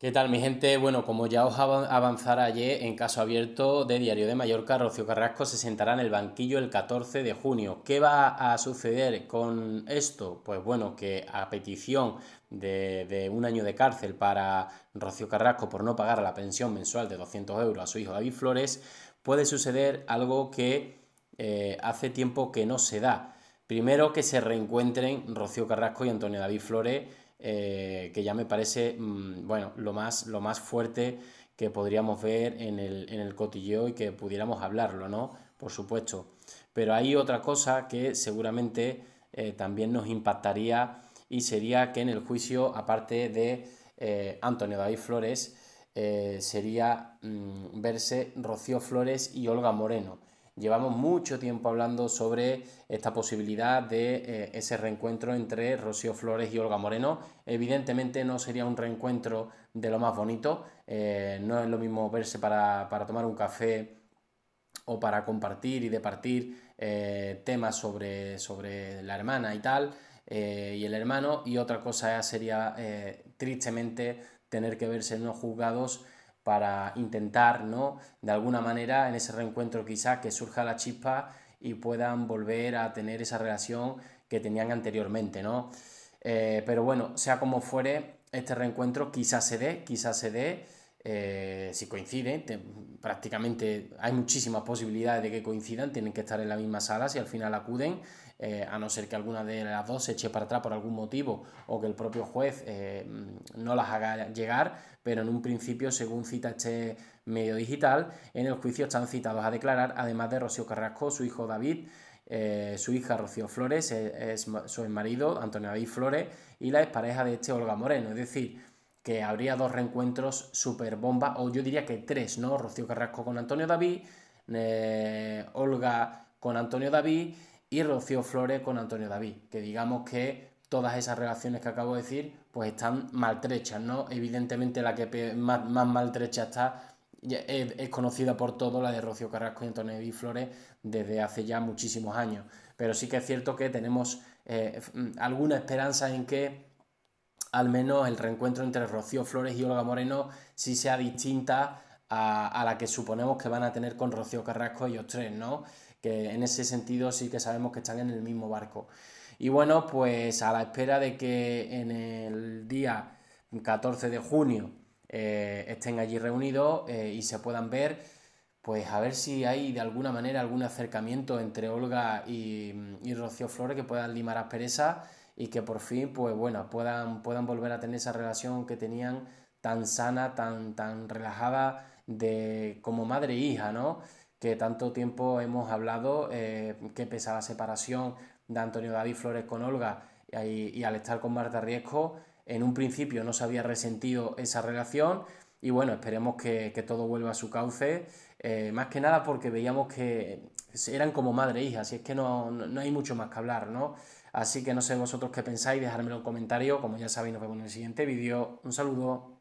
¿Qué tal, mi gente? Bueno, como ya os avanzara ayer, en caso abierto de Diario de Mallorca, Rocío Carrasco se sentará en el banquillo el 14 de junio. ¿Qué va a suceder con esto? Pues bueno, que a petición de, un año de cárcel para Rocío Carrasco por no pagar la pensión mensual de 200 euros a su hijo David Flores, puede suceder algo que eh, hace tiempo que no se da. Primero, que se reencuentren Rocío Carrasco y Antonio David Flores eh, que ya me parece, mm, bueno, lo más, lo más fuerte que podríamos ver en el, en el cotilleo y que pudiéramos hablarlo, ¿no? Por supuesto. Pero hay otra cosa que seguramente eh, también nos impactaría y sería que en el juicio, aparte de eh, Antonio David Flores, sería mm, verse Rocío Flores y Olga Moreno. Llevamos mucho tiempo hablando sobre esta posibilidad de eh, ese reencuentro entre Rocío Flores y Olga Moreno. Evidentemente no sería un reencuentro de lo más bonito, eh, no es lo mismo verse para, tomar un café o para compartir y departir eh, temas sobre, sobre la hermana y tal, y el hermano, y otra cosa sería tristemente tener que verse en los juzgados para intentar, ¿no? De alguna manera, en ese reencuentro quizás que surja la chispa y puedan volver a tener esa relación que tenían anteriormente, ¿no? Eh, pero bueno, sea como fuere, este reencuentro quizás se dé, quizás se dé, eh, si coinciden, prácticamente hay muchísimas posibilidades de que coincidan, tienen que estar en la misma sala si al final acuden eh, a no ser que alguna de las dos se eche para atrás por algún motivo o que el propio juez eh, no las haga llegar, pero en un principio, según cita este medio digital, en el juicio están citados a declarar, además de Rocío Carrasco, su hijo David, eh, su hija Rocío Flores, es, su marido Antonio David Flores y la expareja de este Olga Moreno. Es decir, que habría dos reencuentros super bomba, o yo diría que tres, ¿no? Rocío Carrasco con Antonio David, Olga con Antonio David y Rocío Flores con Antonio David, que digamos que todas esas relaciones que acabo de decir pues están maltrechas, ¿no? Evidentemente la que más, maltrecha está eh, es, conocida por todo, la de Rocío Carrasco y Antonio David Flores desde hace ya muchísimos años, pero sí que es cierto que tenemos eh, mm, alguna esperanza en que al menos el reencuentro entre Rocío Flores y Olga Moreno sí sea distinta a, la que suponemos que van a tener con Rocío Carrasco ellos tres, ¿no? que en ese sentido sí que sabemos que están en el mismo barco. Y bueno, pues a la espera de que en el día 14 de junio eh, estén allí reunidos eh, y se puedan ver, pues a ver si hay de alguna manera algún acercamiento entre Olga y, y Rocío Flores que puedan limar aspereza y que por fin, pues bueno, puedan, puedan volver a tener esa relación que tenían tan sana, tan, tan relajada de como madre e hija, ¿no? que tanto tiempo hemos hablado, eh, que pesa la separación de Antonio David Flores con Olga y, al estar con Marta Riesco, en un principio no se había resentido esa relación y bueno, esperemos que, todo vuelva a su cauce, eh, más que nada porque veíamos que eran como madre e hija, así es que no, no, hay mucho más que hablar, ¿no? Así que no sé vosotros qué pensáis, dejármelo en comentario, como ya sabéis nos vemos en el siguiente vídeo, un saludo.